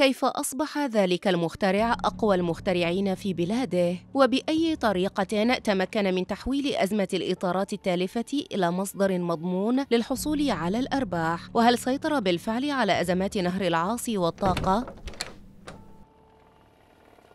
كيف أصبح ذلك المخترع أقوى المخترعين في بلاده؟ وبأي طريقة تمكن من تحويل أزمة الإطارات التالفة إلى مصدر مضمون للحصول على الأرباح؟ وهل سيطر بالفعل على أزمات نهر العاصي والطاقة؟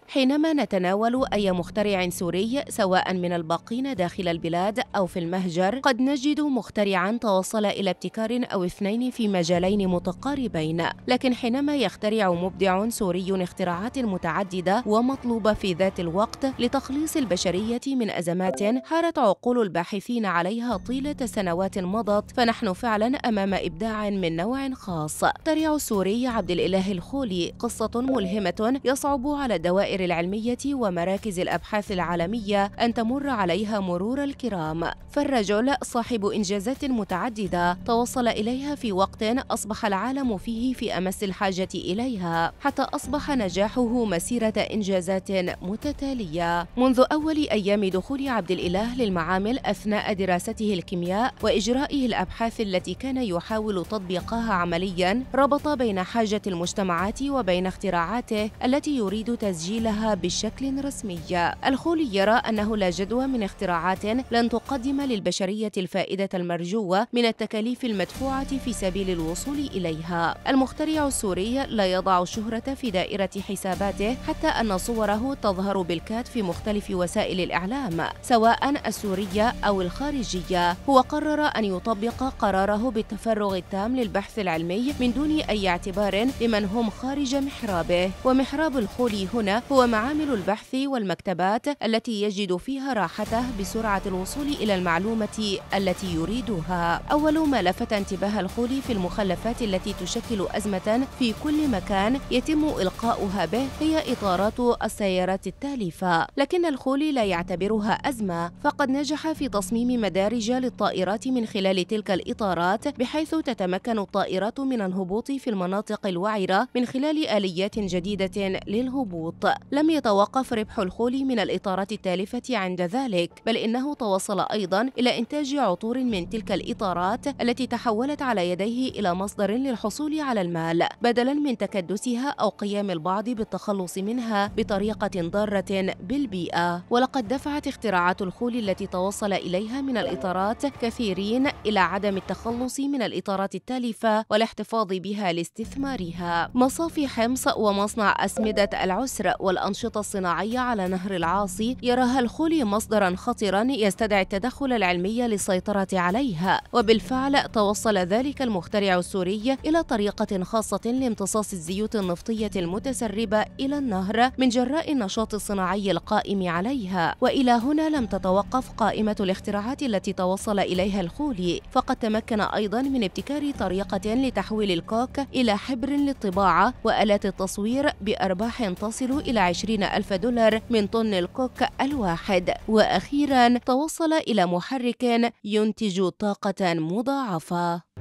حينما نتناول أي مخترع سوري سواء من الباقين داخل البلاد أو في المهجر قد نجد مخترعا توصل إلى ابتكار أو اثنين في مجالين متقاربين لكن حينما يخترع مبدع سوري اختراعات متعددة ومطلوبة في ذات الوقت لتخليص البشرية من أزمات حارت عقول الباحثين عليها طيلة سنوات مضت فنحن فعلا أمام إبداع من نوع خاص اخترع السوري عبد الإله الخولي قصة ملهمة يصعب على دوائر الدوائر العلمية ومراكز الأبحاث العالمية أن تمر عليها مرور الكرام فالرجل صاحب إنجازات متعددة توصل إليها في وقت أصبح العالم فيه في أمس الحاجة إليها حتى أصبح نجاحه مسيرة إنجازات متتالية منذ أول أيام دخول عبد الإله للمعامل أثناء دراسته الكيمياء وإجرائه الأبحاث التي كان يحاول تطبيقها عملياً ربط بين حاجة المجتمعات وبين اختراعاته التي يريد تسجيل لها بشكل رسمي الخولي يرى أنه لا جدوى من اختراعات لن تقدم للبشرية الفائدة المرجوة من التكاليف المدفوعة في سبيل الوصول إليها المخترع السوري لا يضع الشهرة في دائرة حساباته حتى أن صوره تظهر بالكاد في مختلف وسائل الإعلام سواء السورية أو الخارجية هو قرر أن يطبق قراره بالتفرغ التام للبحث العلمي من دون أي اعتبار لمن هم خارج محرابه ومحراب الخولي هنا هو هو معامل البحث والمكتبات التي يجد فيها راحته بسرعة الوصول إلى المعلومة التي يريدها أول ما لفت انتباه الخولي في المخلفات التي تشكل أزمة في كل مكان يتم إلقاؤها به هي إطارات السيارات التالفة لكن الخولي لا يعتبرها أزمة فقد نجح في تصميم مدارج للطائرات من خلال تلك الإطارات بحيث تتمكن الطائرات من الهبوط في المناطق الوعرة من خلال آليات جديدة للهبوط لم يتوقف ربح الخولي من الإطارات التالفة عند ذلك بل إنه توصل أيضا إلى إنتاج عطور من تلك الإطارات التي تحولت على يديه إلى مصدر للحصول على المال بدلا من تكدسها أو قيام البعض بالتخلص منها بطريقة ضارة بالبيئة ولقد دفعت اختراعات الخول التي توصل إليها من الإطارات كثيرين إلى عدم التخلص من الإطارات التالفة والاحتفاظ بها لاستثمارها مصافي حمص ومصنع أسمدة العسر والأنشطة الصناعية على نهر العاصي يراها الخولي مصدرا خطرا يستدعي التدخل العلمي للسيطرة عليها وبالفعل توصل ذلك المخترع السوري إلى طريقة خاصة لامتصاص الزيوت النفطية المتسربة إلى النهر من جراء النشاط الصناعي القائم عليها وإلى هنا لم تتوقف قائمة الاختراعات التي توصل إليها الخولي فقد تمكن أيضا من ابتكار طريقة لتحويل الكوك إلى حبر للطباعة وآلات التصوير بأرباح تصل إلى 20 ألف دولار من طن الكوك الواحد وأخيرا توصل إلى محرك ينتج طاقة مضاعفة